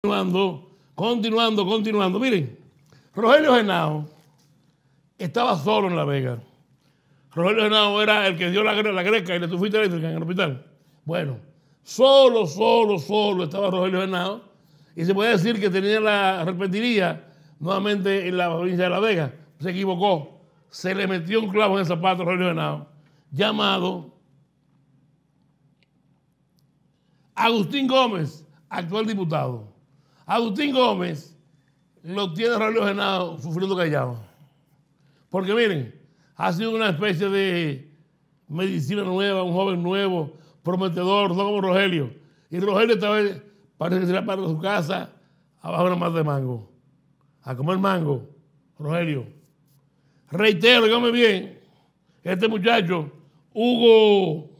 Continuando, continuando, continuando. Miren, Rogelio Genao estaba solo en La Vega. Rogelio Genao era el que dio la, greca y le tufita eléctrica en el hospital. Bueno, solo, solo, solo estaba Rogelio Genao. Y se puede decir que tenía la arrepentiría nuevamente en la provincia de La Vega. Se equivocó. Se le metió un clavo en el zapato a Rogelio Genao, llamado Agustín Gómez, actual diputado. Agustín Gómez lo tiene Rogelio sufriendo callado. Porque miren, ha sido una especie de medicina nueva, un joven nuevo, prometedor, no como Rogelio. Y Rogelio esta vez parece que se para su casa abajo una mata de mango. A comer mango, Rogelio. Reitero, dígame bien, este muchacho, Hugo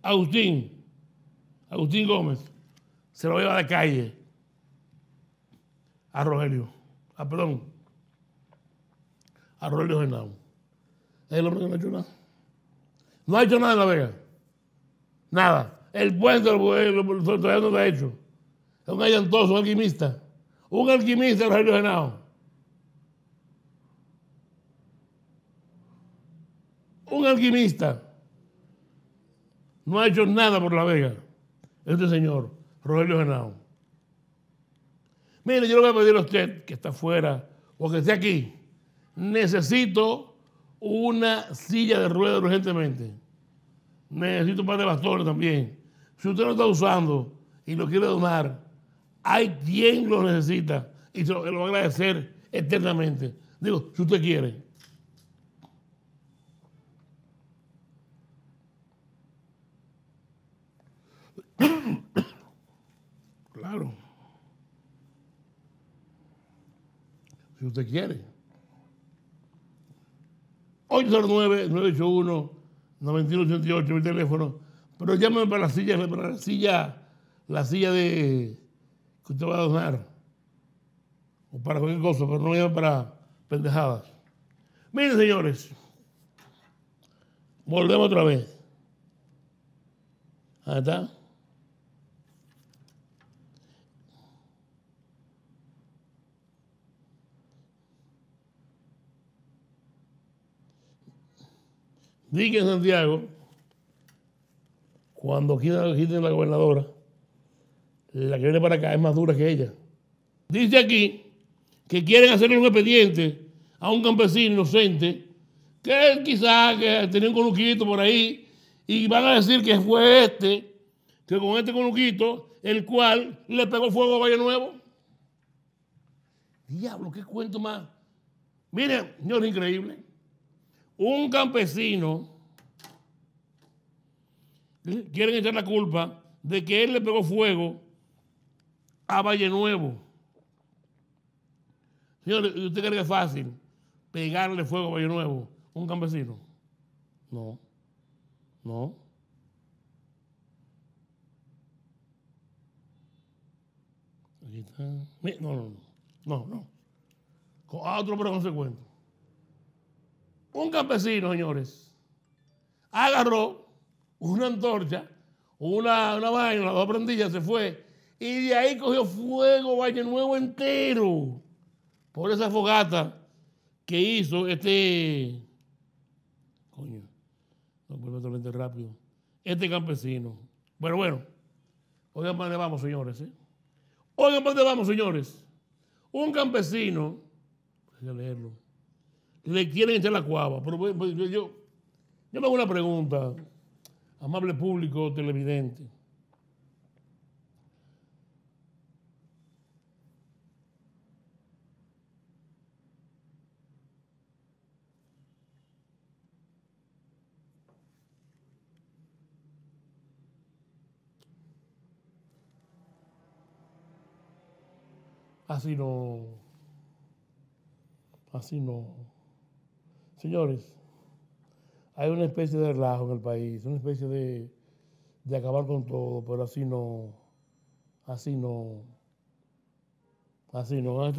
Agustín, Agustín Gómez se lo lleva de la calle a Rogelio, a perdón, a Rogelio Genao. él el no ha hecho nada. No ha hecho nada en La Vega. Nada. El puente todavía no lo ha hecho. Es un allantoso, un alquimista. Un alquimista, Rogelio Genao. Un alquimista. No ha hecho nada por La Vega este señor, Rogelio Genao. Mire, yo le voy a pedir a usted que está afuera o que esté aquí. Necesito una silla de ruedas urgentemente. Necesito un par de bastones también. Si usted lo está usando y lo quiere donar, hay quien lo necesita y se lo va a agradecer eternamente. Digo, si usted quiere. claro. Si usted quiere. 809-981-9188, mi teléfono. Pero llámame para la silla, la silla, la silla de que usted va a donar. O para cualquier cosa, pero no llame para pendejadas. Miren, señores. Volvemos otra vez. Ahí está. Dije en Santiago, cuando quiten la gobernadora, la que viene para acá es más dura que ella. Dice aquí que quieren hacerle un expediente a un campesino inocente que él quizás que tenía un conuquito por ahí y van a decir que fue este, que con este conuquito, el cual le pegó fuego a Valle Nuevo. Diablo, qué cuento más. Miren, señor, increíble un campesino quieren echar la culpa de que él le pegó fuego a Valle Nuevo. Señores, ¿usted cree que es fácil pegarle fuego a Valle Nuevo, un campesino? No, no. No, no, no. No, no. A ah, otro pero consecuente. Un campesino, señores, agarró una antorcha, una, una vaina, dos prendillas, se fue. Y de ahí cogió fuego Valle Nuevo entero por esa fogata que hizo este. Coño, no vuelve totalmente rápido. Este campesino. Bueno, bueno. Oigan dónde vamos, señores. ¿eh? Oigan dónde vamos, señores. Un campesino. Voy a leerlo le quieren echar la cuava. Pero yo, yo, hago una pregunta, amable público televidente. Así no. Así no. Señores, hay una especie de relajo en el país, una especie de, acabar con todo, pero así no, así no, así no.